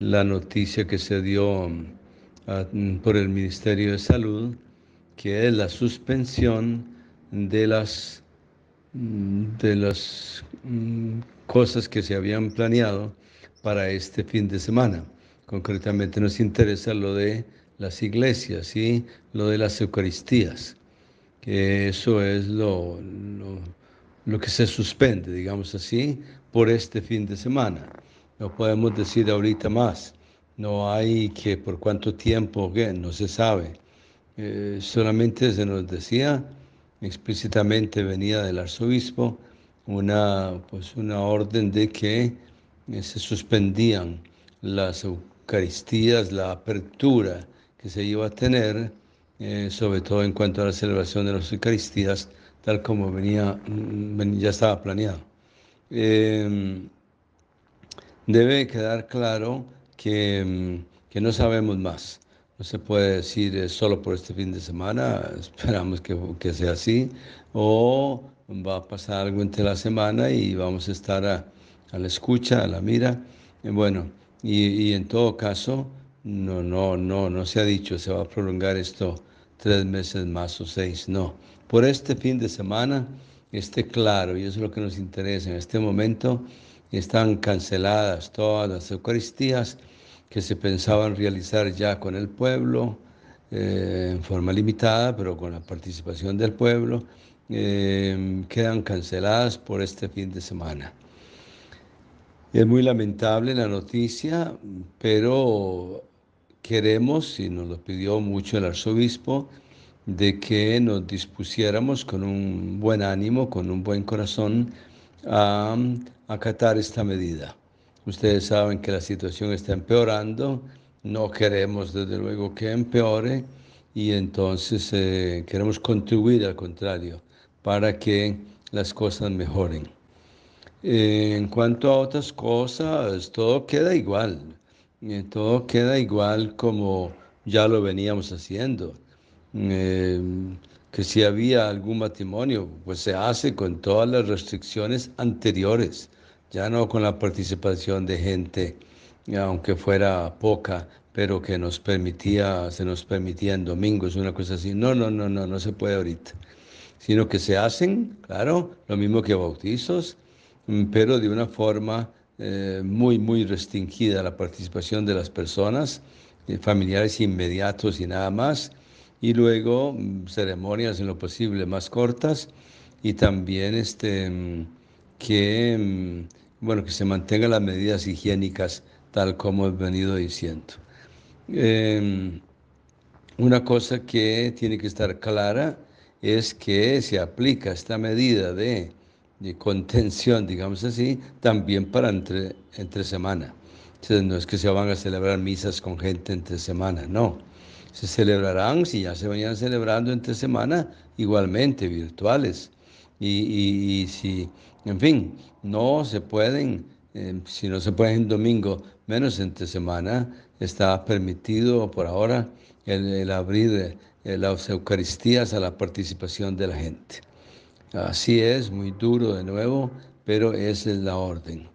la noticia que se dio um, mm, por el Ministerio de Salud, que es la suspensión de las, mm, de las mm, cosas que se habían planeado para este fin de semana. Concretamente nos interesa lo de las iglesias y lo de las Eucaristías, que eso es lo, lo que se suspende, digamos así, por este fin de semana. No podemos decir ahorita más. No hay que por cuánto tiempo, qué, no se sabe. Eh, solamente se nos decía, explícitamente venía del arzobispo, una, pues una orden de que eh, se suspendían las Eucaristías, la apertura que se iba a tener, eh, sobre todo en cuanto a la celebración de las Eucaristías, tal como venía, mm, mm, ya estaba planeado debe quedar claro que, mm, que no sabemos más. No se puede decir eh, solo por este fin de semana, esperamos que, que, sea así, o va a pasar algo entre la semana y vamos a estar a, la escucha, a la mira. Eh, bueno, y, y, en todo caso, no, no, no, no se ha dicho, se va a prolongar esto tres meses más o seis, no. Por este fin de semana esté claro, y eso es lo que nos interesa en este momento, están canceladas todas las Eucaristías que se pensaban realizar ya con el pueblo, eh, en forma limitada, pero con la participación del pueblo, eh, quedan canceladas por este fin de semana. Es muy lamentable la noticia, pero queremos, y nos lo pidió mucho el arzobispo, de que nos dispusiéramos con un buen ánimo, con un buen corazón, a acatar esta medida. Ustedes saben que la situación está empeorando, no queremos desde luego que empeore y entonces eh, queremos contribuir al contrario para que las cosas mejoren. Eh, en cuanto a otras cosas, todo queda igual, eh, todo queda igual como ya lo veníamos haciendo. que si había algún matrimonio, pues se hace con todas las restricciones anteriores ya no con la participación de gente, aunque fuera poca, pero que nos permitía, se nos permitía en domingos, una cosa así. No, no, no, no, no se puede ahorita. Sino que se hacen, claro, lo mismo que bautizos, mm, pero de una forma eh, muy, muy restringida la participación de las personas, eh, familiares inmediatos y nada más. Y luego mm, ceremonias en lo posible más cortas y también este, mm, que bueno, que se mantengan las medidas higiénicas tal como he venido diciendo. Em, una cosa que tiene que estar clara es que se aplica esta medida de, contención, digamos así, también para entre, entre semana. Entonces, no es que se van a celebrar misas con gente entre semana, no. Se celebrarán, si ya se venían celebrando entre semana, igualmente virtuales y, si, en fin, no se pueden, eh, si no se pueden en domingo, menos entre semana, está permitido por ahora el, el abrir eh, las Eucaristías a la participación de la gente. Así es, muy duro de nuevo, pero esa es la orden.